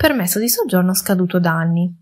Permesso di soggiorno scaduto da anni.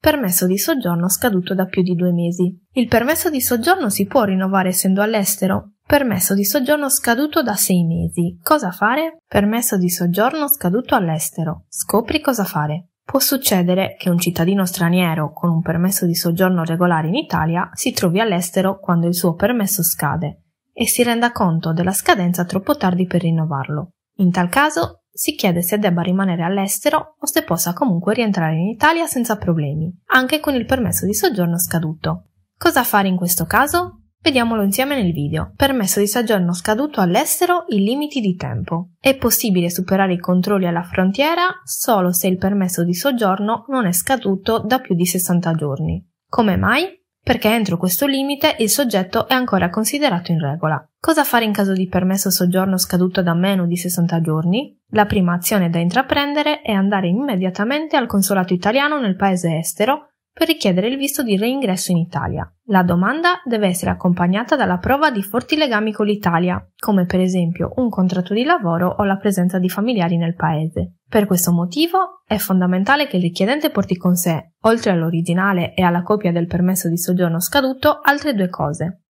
Permesso di soggiorno scaduto da più di due mesi. Il permesso di soggiorno si può rinnovare essendo all'estero. Permesso di soggiorno scaduto da sei mesi. Cosa fare? Permesso di soggiorno scaduto all'estero. Scopri cosa fare. Può succedere che un cittadino straniero con un permesso di soggiorno regolare in Italia si trovi all'estero quando il suo permesso scade e si renda conto della scadenza troppo tardi per rinnovarlo. In tal caso si chiede se debba rimanere all'estero o se possa comunque rientrare in Italia senza problemi, anche con il permesso di soggiorno scaduto. Cosa fare in questo caso? Vediamolo insieme nel video. Permesso di soggiorno scaduto all'estero i limiti di tempo. È possibile superare i controlli alla frontiera solo se il permesso di soggiorno non è scaduto da più di 60 giorni. Come mai? perché entro questo limite il soggetto è ancora considerato in regola. Cosa fare in caso di permesso soggiorno scaduto da meno di 60 giorni? La prima azione da intraprendere è andare immediatamente al consolato italiano nel paese estero per richiedere il visto di reingresso in Italia. La domanda deve essere accompagnata dalla prova di forti legami con l'Italia, come per esempio un contratto di lavoro o la presenza di familiari nel paese. Per questo motivo è fondamentale che il richiedente porti con sé, oltre all'originale e alla copia del permesso di soggiorno scaduto, altre due cose.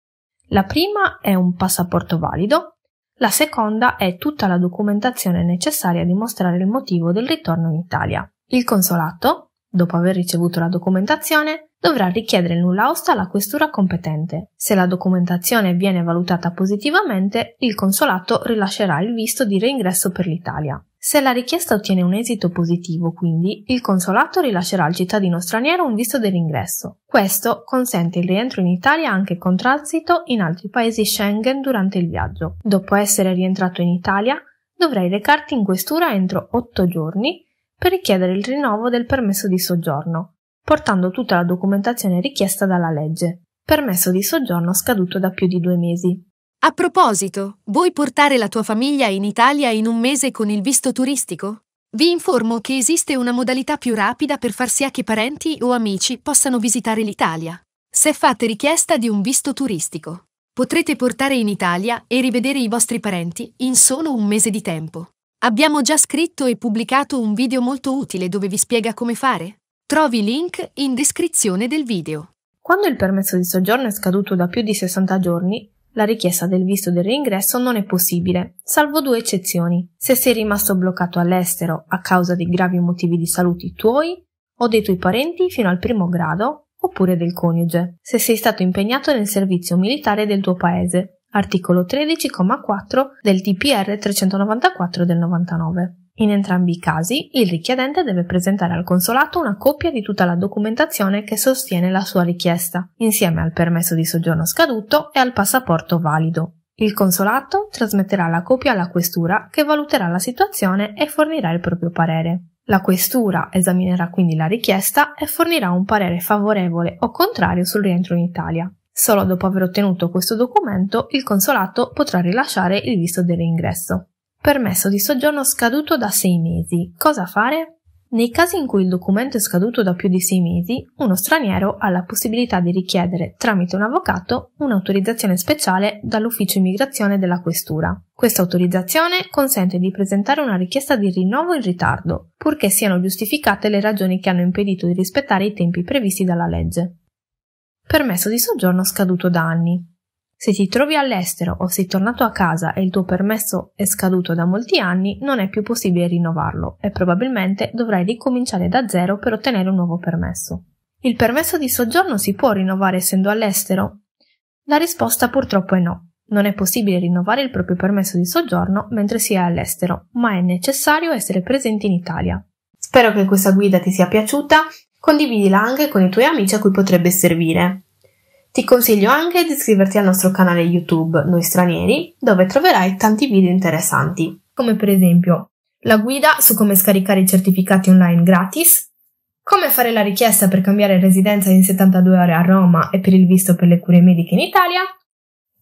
La prima è un passaporto valido, la seconda è tutta la documentazione necessaria a dimostrare il motivo del ritorno in Italia. Il consolato, dopo aver ricevuto la documentazione, dovrà richiedere il nulla osta alla questura competente. Se la documentazione viene valutata positivamente, il consolato rilascerà il visto di reingresso per l'Italia. Se la richiesta ottiene un esito positivo, quindi, il consolato rilascerà al cittadino straniero un visto dell'ingresso. Questo consente il rientro in Italia anche con transito in altri paesi Schengen durante il viaggio. Dopo essere rientrato in Italia, dovrai recarti in questura entro 8 giorni per richiedere il rinnovo del permesso di soggiorno, portando tutta la documentazione richiesta dalla legge. Permesso di soggiorno scaduto da più di due mesi. A proposito, vuoi portare la tua famiglia in Italia in un mese con il visto turistico? Vi informo che esiste una modalità più rapida per far sì che parenti o amici possano visitare l'Italia. Se fate richiesta di un visto turistico, potrete portare in Italia e rivedere i vostri parenti in solo un mese di tempo. Abbiamo già scritto e pubblicato un video molto utile dove vi spiega come fare. Trovi link in descrizione del video. Quando il permesso di soggiorno è scaduto da più di 60 giorni, la richiesta del visto del reingresso non è possibile, salvo due eccezioni. Se sei rimasto bloccato all'estero a causa di gravi motivi di salute tuoi o dei tuoi parenti fino al primo grado, oppure del coniuge, se sei stato impegnato nel servizio militare del tuo paese, articolo 13,4 del DPR 394 del 99. In entrambi i casi, il richiedente deve presentare al consolato una copia di tutta la documentazione che sostiene la sua richiesta, insieme al permesso di soggiorno scaduto e al passaporto valido. Il consolato trasmetterà la copia alla questura che valuterà la situazione e fornirà il proprio parere. La questura esaminerà quindi la richiesta e fornirà un parere favorevole o contrario sul rientro in Italia. Solo dopo aver ottenuto questo documento il consolato potrà rilasciare il visto dell'ingresso. Permesso di soggiorno scaduto da 6 mesi. Cosa fare? Nei casi in cui il documento è scaduto da più di 6 mesi, uno straniero ha la possibilità di richiedere tramite un avvocato un'autorizzazione speciale dall'ufficio immigrazione della questura. Questa autorizzazione consente di presentare una richiesta di rinnovo in ritardo, purché siano giustificate le ragioni che hanno impedito di rispettare i tempi previsti dalla legge permesso di soggiorno scaduto da anni. Se ti trovi all'estero o sei tornato a casa e il tuo permesso è scaduto da molti anni, non è più possibile rinnovarlo e probabilmente dovrai ricominciare da zero per ottenere un nuovo permesso. Il permesso di soggiorno si può rinnovare essendo all'estero? La risposta purtroppo è no. Non è possibile rinnovare il proprio permesso di soggiorno mentre si è all'estero, ma è necessario essere presenti in Italia. Spero che questa guida ti sia piaciuta, condividila anche con i tuoi amici a cui potrebbe servire. Ti consiglio anche di iscriverti al nostro canale YouTube Noi Stranieri, dove troverai tanti video interessanti, come per esempio la guida su come scaricare i certificati online gratis, come fare la richiesta per cambiare residenza in 72 ore a Roma e per il visto per le cure mediche in Italia,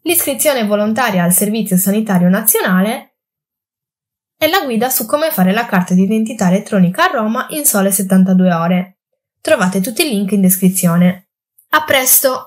l'iscrizione volontaria al Servizio Sanitario Nazionale e la guida su come fare la carta d'identità elettronica a Roma in sole 72 ore. Trovate tutti i link in descrizione. A presto!